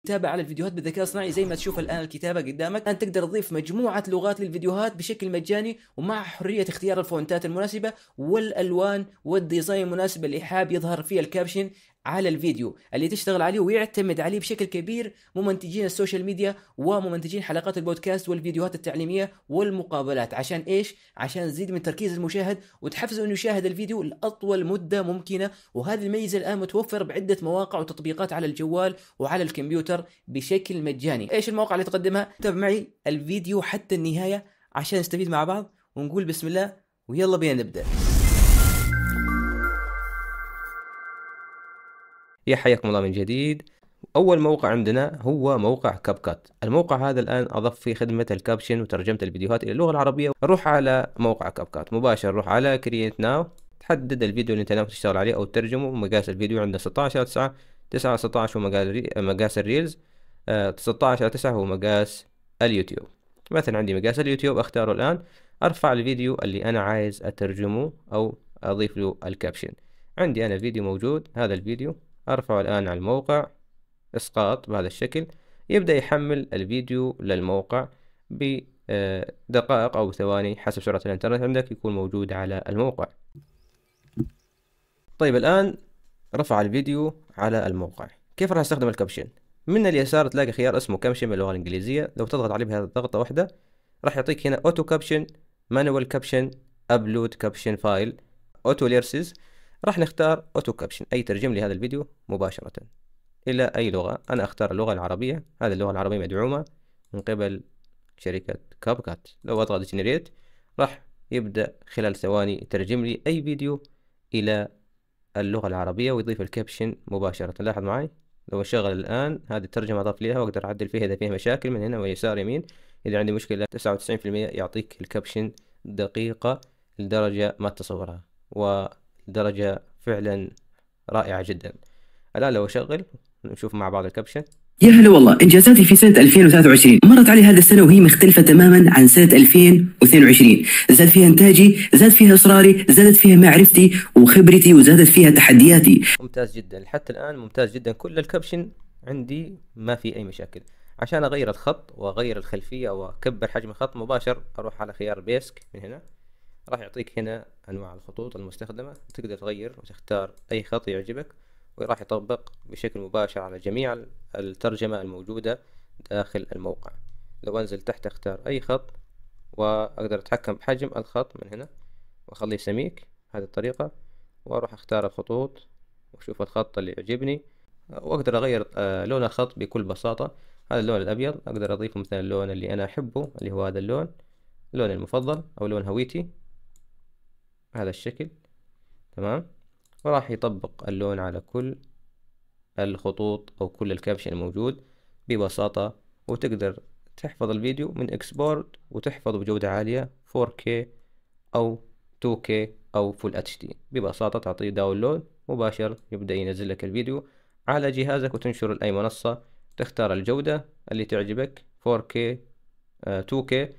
الكتابه على الفيديوهات بالذكاء الصناعي زي ما تشوف الان الكتابه قدامك انت تقدر تضيف مجموعه لغات للفيديوهات بشكل مجاني ومع حريه اختيار الفونتات المناسبه والالوان والديزاين المناسب اللي حاب يظهر فيه الكابشن على الفيديو اللي تشتغل عليه ويعتمد عليه بشكل كبير ممنتجين السوشيال ميديا وممنتجين حلقات البودكاست والفيديوهات التعليميه والمقابلات عشان ايش عشان تزيد من تركيز المشاهد وتحفزه انه يشاهد الفيديو لاطول مده ممكنه وهذه الميزه الان متوفر بعده مواقع وتطبيقات على الجوال وعلى الكمبيوتر بشكل مجاني ايش المواقع اللي تقدمها تابع معي الفيديو حتى النهايه عشان نستفيد مع بعض ونقول بسم الله ويلا بينا نبدا يا حياكم الله من جديد اول موقع عندنا هو موقع كاب كات الموقع هذا الان اضف فيه خدمه الكابشن وترجمه الفيديوهات الى اللغه العربيه روح على موقع كاب كات مباشر روح على كرييت ناو تحدد الفيديو اللي انت ناوي تشتغل عليه او تترجمه مقاس الفيديو عندنا 16 9 9 16 هو مقاس الريلز 16 على 9 هو مقاس اليوتيوب مثلا عندي مقاس اليوتيوب اختاره الان ارفع الفيديو اللي انا عايز اترجمه او اضيف له الكابشن عندي انا فيديو موجود هذا الفيديو ارفعه الان على الموقع اسقاط بهذا الشكل يبدأ يحمل الفيديو للموقع بدقائق آه، او ثواني حسب سرعة الانترنت عندك يكون موجود على الموقع طيب الان رفع الفيديو على الموقع كيف راح استخدم الكابشن من اليسار تلاقي خيار اسمه كابشن باللغة الانجليزية لو تضغط عليه بهذه الضغطة واحدة راح يعطيك هنا اوتو كابشن مانوال كابشن ابلود كابشن فايل اوتو ليرسز راح نختار اوتو كابشن اي ترجم لي هذا الفيديو مباشرة الى اي لغة انا اختار اللغة العربية هذه اللغة العربية مدعومة من قبل شركة كابكات لو اضغط جنريت راح يبدأ خلال ثواني يترجم لي اي فيديو الى اللغة العربية ويضيف الكابشن مباشرة لاحظ معي لو اشغل الان هذه الترجمة اضاف ليها واقدر اعدل فيها اذا فيها مشاكل من هنا ويسار يمين اذا عندي مشكلة 99% يعطيك الكابشن دقيقة لدرجة ما تتصورها و درجة فعلا رائعة جدا الآن لو أشغل نشوف مع بعض الكبشة يا هلا والله انجازاتي في سنه 2023 مرت علي هذه السنه وهي مختلفه تماما عن سنه 2022 زاد فيها انتاجي زاد فيها اصراري زادت فيها معرفتي وخبرتي وزادت فيها تحدياتي ممتاز جدا حتى الان ممتاز جدا كل الكبشن عندي ما في اي مشاكل عشان اغير الخط واغير الخلفيه واكبر حجم الخط مباشر اروح على خيار بيسك من هنا راح يعطيك هنا انواع الخطوط المستخدمة تقدر تغير وتختار اي خط يعجبك وراح يطبق بشكل مباشر على جميع الترجمة الموجودة داخل الموقع لو انزل تحت اختار اي خط واقدر اتحكم بحجم الخط من هنا واخليه سميك هذه الطريقة واروح اختار الخطوط واشوف الخط اللي يعجبني واقدر اغير آه، لون الخط بكل بساطة هذا اللون الابيض اقدر اضيفه مثلا اللون اللي انا احبه اللي هو هذا اللون لوني المفضل او لون هويتي هذا الشكل تمام وراح يطبق اللون على كل الخطوط او كل الكابشن الموجود ببساطة وتقدر تحفظ الفيديو من اكسبورت وتحفظ بجودة عالية 4K او 2K او فول اتش دي ببساطة تعطيه داونلود مباشر يبدأ ينزل لك الفيديو على جهازك وتنشره لأي منصة تختار الجودة اللي تعجبك 4K 2K آه،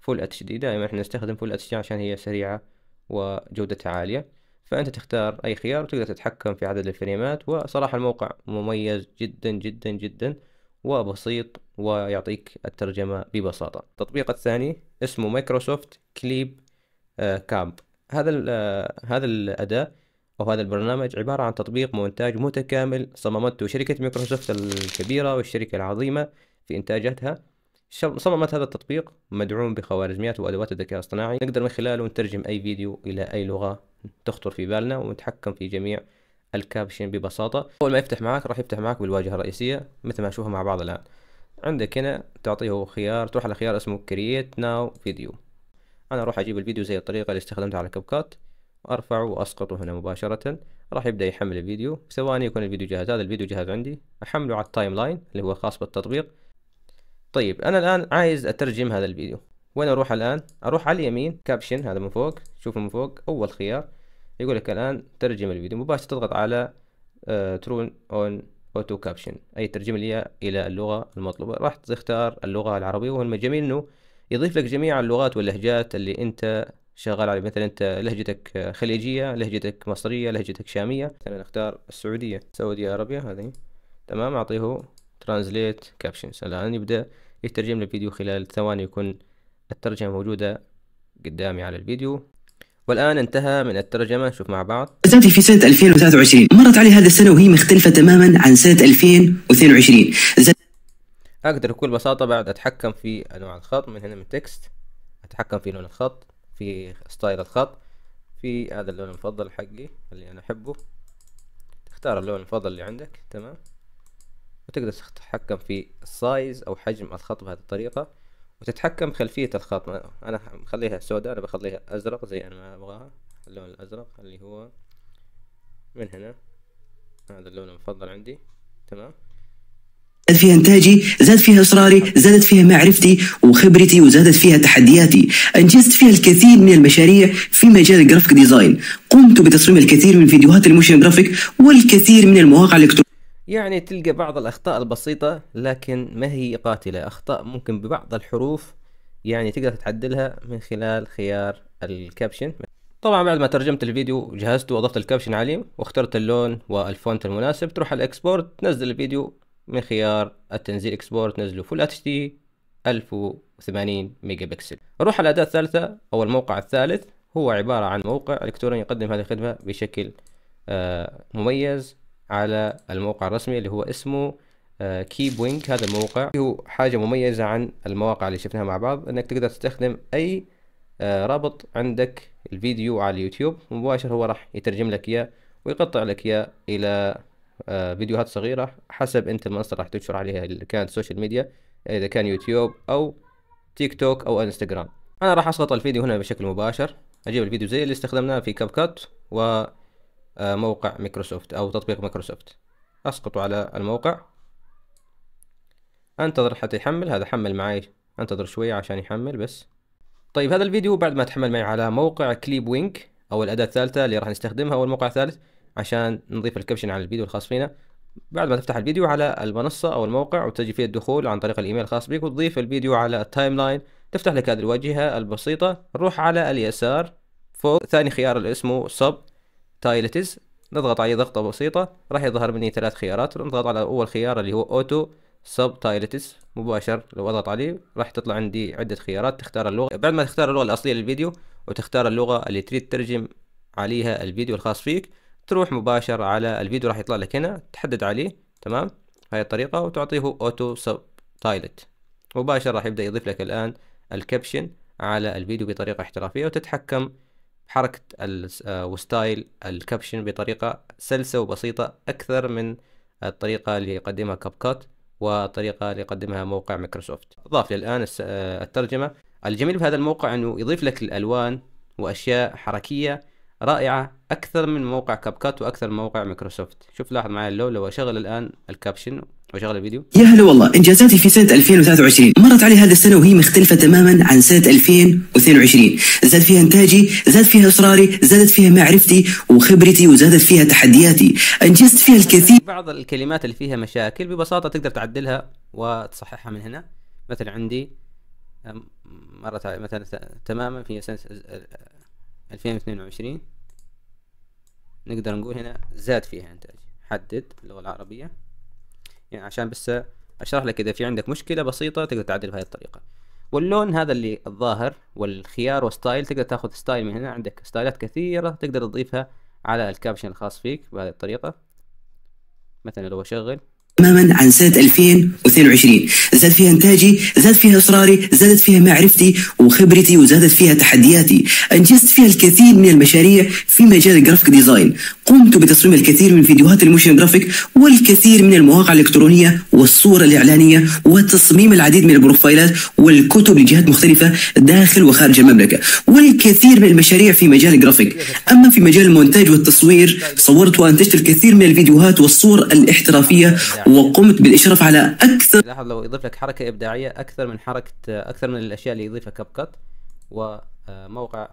فول اتش دي دائما احنا نستخدم فول اتش دي عشان هي سريعة وجودتها عالية فأنت تختار أي خيار وتقدر تتحكم في عدد الفريمات وصراحة الموقع مميز جدا جدا جدا وبسيط ويعطيك الترجمة ببساطة التطبيق الثاني اسمه مايكروسوفت كليب آه، كامب هذا آه، هذا الأداة أو هذا البرنامج عبارة عن تطبيق مونتاج متكامل صممته شركة مايكروسوفت الكبيرة والشركة العظيمة في إنتاجاتها صممت هذا التطبيق مدعوم بخوارزميات وأدوات الذكاء الاصطناعي نقدر من خلاله نترجم أي فيديو إلى أي لغة تخطر في بالنا ونتحكم في جميع الكابشن ببساطة أول ما يفتح معك راح يفتح معك بالواجهة الرئيسية مثل ما نشوفها مع بعض الآن عندك هنا تعطيه خيار تروح على خيار اسمه create now video أنا أروح أجيب الفيديو زي الطريقة اللي استخدمتها على كبكات أرفعه وأسقطه هنا مباشرة راح يبدأ يحمل الفيديو ثواني يكون الفيديو جاهز هذا الفيديو جاهز عندي أحمله على التايم لاين اللي هو خاص بالتطبيق طيب انا الان عايز اترجم هذا الفيديو وين اروح الان اروح على اليمين كابشن هذا من فوق شوف من فوق اول خيار يقول لك الان ترجم الفيديو مباشره تضغط على ترون اون اوتو كابشن اي ترجم لي الى اللغه المطلوبه راح تختار اللغه العربيه والجميل انه يضيف لك جميع اللغات واللهجات اللي انت شغال عليه مثلا انت لهجتك خليجيه لهجتك مصريه لهجتك شاميه مثلا اختار السعوديه سعوديه عربيه هذه تمام اعطيه ترانزليت كابشنز الآن يبدأ يترجم الفيديو خلال ثواني يكون الترجمة موجودة قدامي على الفيديو والآن انتهى من الترجمة نشوف مع بعض تنتهي في سنة 2023 مرت علي هذه السنة وهي مختلفة تماما عن سنة 2022 زي... أقدر بكل بساطة بعد أتحكم في أنواع الخط من هنا من تكست أتحكم في لون الخط في ستايل الخط في هذا اللون المفضل حقي اللي أنا أحبه تختار اللون المفضل اللي عندك تمام وتقدر تتحكم في السايز او حجم الخط بهذه الطريقه وتتحكم خلفيه الخط انا مخليها سوداء انا بخليها ازرق زي انا ما ابغاها اللون الازرق اللي هو من هنا هذا اللون المفضل عندي تمام زاد فيها انتاجي زاد فيها اصراري زادت فيها معرفتي وخبرتي وزادت فيها تحدياتي انجزت فيها الكثير من المشاريع في مجال الجرافيك ديزاين قمت بتصميم الكثير من فيديوهات الموشن جرافيك والكثير من المواقع الالكترونيه يعني تلقى بعض الأخطاء البسيطة لكن ما هي قاتلة أخطاء ممكن ببعض الحروف يعني تقدر تعدلها من خلال خيار الكابشن طبعا بعد ما ترجمت الفيديو جهزته واضفت الكابشن عليه واخترت اللون والفونت المناسب تروح على الاكسبورت تنزل الفيديو من خيار التنزيل اكسبورت نزله فول اتش دي 1080 ميجا بكسل نروح على الاداة الثالثة او الموقع الثالث هو عبارة عن موقع الكتروني يقدم هذه الخدمة بشكل آه، مميز على الموقع الرسمي اللي هو اسمه كيب آه، وينك هذا الموقع هو حاجة مميزة عن المواقع اللي شفناها مع بعض انك تقدر تستخدم اي آه، رابط عندك الفيديو على اليوتيوب مباشر هو راح يترجم لك اياه ويقطع لك اياه الى آه، فيديوهات صغيرة حسب انت المنصة راح تنشر عليها اللي كانت سوشيال ميديا اذا كان يوتيوب او تيك توك او انستغرام انا راح اسقط الفيديو هنا بشكل مباشر اجيب الفيديو زي اللي استخدمناه في كاب كات و آه، موقع مايكروسوفت أو تطبيق مايكروسوفت أسقطه على الموقع أنتظر حتى يحمل هذا حمل معي أنتظر شوية عشان يحمل بس طيب هذا الفيديو بعد ما تحمل معي على موقع كليب وينك أو الأداة الثالثة اللي راح نستخدمها أو الموقع الثالث عشان نضيف الكابشن على الفيديو الخاص فينا بعد ما تفتح الفيديو على المنصة أو الموقع وتجي فيه الدخول عن طريق الإيميل الخاص بك وتضيف الفيديو على التايم لاين تفتح لك هذه الواجهة البسيطة نروح على اليسار فوق ثاني خيار اللي اسمه سب تايلتز نضغط عليه ضغطة بسيطة راح يظهر مني ثلاث خيارات نضغط على أول خيار اللي هو أوتو سب تايلتس مباشر لو اضغط عليه راح تطلع عندي عدة خيارات تختار اللغة بعد ما تختار اللغة الأصلية للفيديو وتختار اللغة اللي تريد ترجم عليها الفيديو الخاص فيك تروح مباشر على الفيديو راح يطلع لك هنا تحدد عليه تمام هاي الطريقة وتعطيه أوتو سب تايلت مباشر راح يبدأ يضيف لك الآن الكابشن على الفيديو بطريقة احترافية وتتحكم حركة آه، وستايل الكابشن بطريقة سلسة وبسيطة أكثر من الطريقة اللي يقدمها كاب كات والطريقة اللي يقدمها موقع مايكروسوفت أضاف الآن آه، الترجمة الجميل بهذا الموقع أنه يضيف لك الألوان وأشياء حركية رائعة أكثر من موقع كاب كات وأكثر من موقع مايكروسوفت شوف لاحظ معي اللو لو أشغل الآن الكابشن بشغل الفيديو يا هلا والله انجازاتي في سنه 2023 مرت علي هذه السنه وهي مختلفه تماما عن سنه 2022 زاد فيها انتاجي زاد فيها اصراري زادت فيها معرفتي وخبرتي وزادت فيها تحدياتي انجزت فيها الكثير بعض الكلمات اللي فيها مشاكل ببساطه تقدر تعدلها وتصححها من هنا مثلا عندي مرت علي مثلا تماما في سنه 2022 نقدر نقول هنا زاد فيها انتاج حدد اللغه العربيه يعني عشان بس اشرح لك اذا في عندك مشكله بسيطه تقدر تعدل بهذه الطريقه واللون هذا اللي الظاهر والخيار وستايل تقدر تاخذ ستايل من هنا عندك ستايلات كثيره تقدر تضيفها على الكابشن الخاص فيك بهذه الطريقه مثلا لو اشغل تماما عن سنه 2022 زاد فيها انتاجي زاد فيها اصراري زادت فيها معرفتي وخبرتي وزادت فيها تحدياتي انجزت فيها الكثير من المشاريع في مجال الجرافيك ديزاين قمت بتصميم الكثير من فيديوهات الموشن جرافيك والكثير من المواقع الالكترونيه والصور الاعلانيه وتصميم العديد من البروفايلات والكتب لجهات مختلفه داخل وخارج المملكه والكثير من المشاريع في مجال الجرافيك اما في مجال المونتاج والتصوير صورت وانتجت الكثير من الفيديوهات والصور الاحترافيه وقمت بالاشراف على اكثر لاحظ لو يضيف لك حركه ابداعيه اكثر من حركه اكثر من الاشياء اللي يضيفها كاب كات وموقع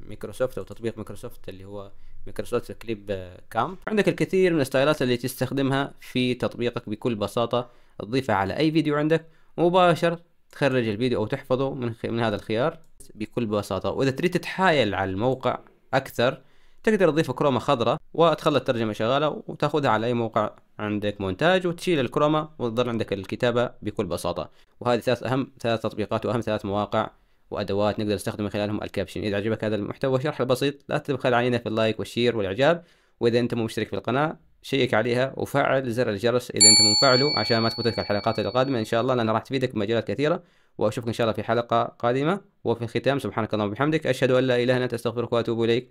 مايكروسوفت او تطبيق مايكروسوفت اللي هو مايكروسوفت كليب آه، كام عندك الكثير من الستايلات اللي تستخدمها في تطبيقك بكل بساطه تضيفها على اي فيديو عندك مباشر تخرج الفيديو او تحفظه من من هذا الخيار بكل بساطه واذا تريد تتحايل على الموقع اكثر تقدر تضيف كروما خضراء وتخلي الترجمة شغالة وتاخذها على أي موقع عندك مونتاج وتشيل الكروما وتظل عندك الكتابة بكل بساطة وهذه ثلاث أهم ثلاث تطبيقات وأهم ثلاث مواقع وأدوات نقدر نستخدم من خلالهم الكابشن إذا عجبك هذا المحتوى شرح البسيط لا تبخل علينا في اللايك والشير والإعجاب وإذا أنت مو مشترك في القناة شيك عليها وفعل زر الجرس إذا أنت مو مفعله عشان ما تفوتك الحلقات القادمة إن شاء الله لأن راح تفيدك بمجالات كثيرة وأشوفك إن شاء الله في حلقة قادمة وفي الختام سبحانك اللهم وبحمدك أشهد أن لا إله إلا أنت أستغفرك وأتوب إليك